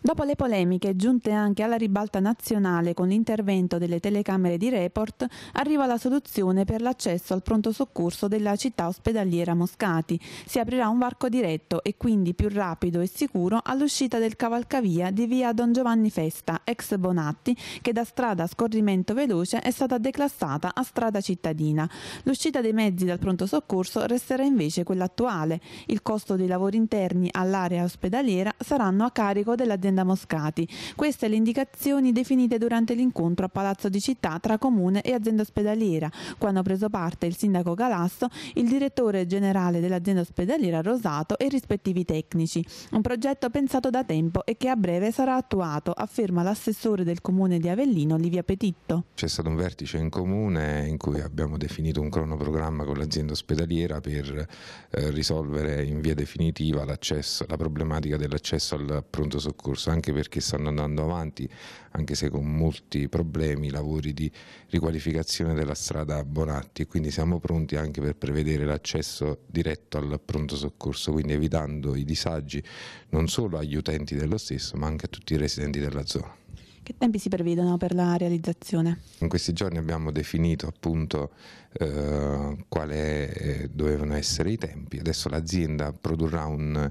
Dopo le polemiche giunte anche alla ribalta nazionale con l'intervento delle telecamere di Report, arriva la soluzione per l'accesso al pronto soccorso della città ospedaliera Moscati. Si aprirà un varco diretto e quindi più rapido e sicuro all'uscita del cavalcavia di via Don Giovanni Festa, ex Bonatti, che da strada a scorrimento veloce è stata declassata a strada cittadina. L'uscita dei mezzi dal pronto soccorso resterà invece quella attuale. Il costo dei lavori interni all'area ospedaliera saranno a carico della dell'azienda Moscati. Queste le indicazioni definite durante l'incontro a Palazzo di Città tra Comune e azienda ospedaliera, quando ha preso parte il sindaco Galasso, il direttore generale dell'azienda ospedaliera Rosato e i rispettivi tecnici. Un progetto pensato da tempo e che a breve sarà attuato, afferma l'assessore del Comune di Avellino, Livia Petitto. C'è stato un vertice in Comune in cui abbiamo definito un cronoprogramma con l'azienda ospedaliera per eh, risolvere in via definitiva la problematica dell'accesso al pronto soccorso corso, anche perché stanno andando avanti, anche se con molti problemi, lavori di riqualificazione della strada Bonatti e quindi siamo pronti anche per prevedere l'accesso diretto al pronto soccorso, quindi evitando i disagi non solo agli utenti dello stesso ma anche a tutti i residenti della zona. Che tempi si prevedono per la realizzazione? In questi giorni abbiamo definito appunto eh, quali eh, dovevano essere i tempi, adesso l'azienda produrrà un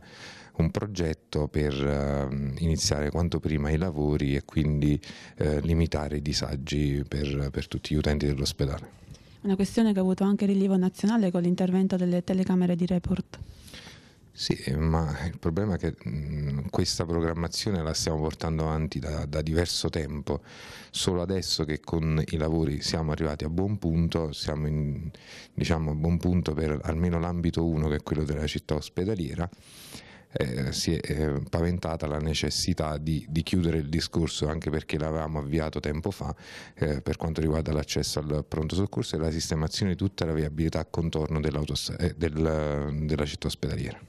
un progetto per ehm, iniziare quanto prima i lavori e quindi eh, limitare i disagi per, per tutti gli utenti dell'ospedale. Una questione che ha avuto anche rilievo nazionale con l'intervento delle telecamere di Report. Sì, ma il problema è che mm, questa programmazione la stiamo portando avanti da, da, diverso tempo, solo adesso che con i lavori siamo arrivati a buon punto, siamo in, diciamo, a buon punto per almeno l'ambito 1 che è quello della città ospedaliera eh, si è eh, paventata la necessità di, di, chiudere il discorso anche perché l'avevamo avviato tempo fa eh, per quanto riguarda l'accesso al pronto soccorso e la sistemazione di tutta la viabilità a contorno dell eh, della città ospedaliera.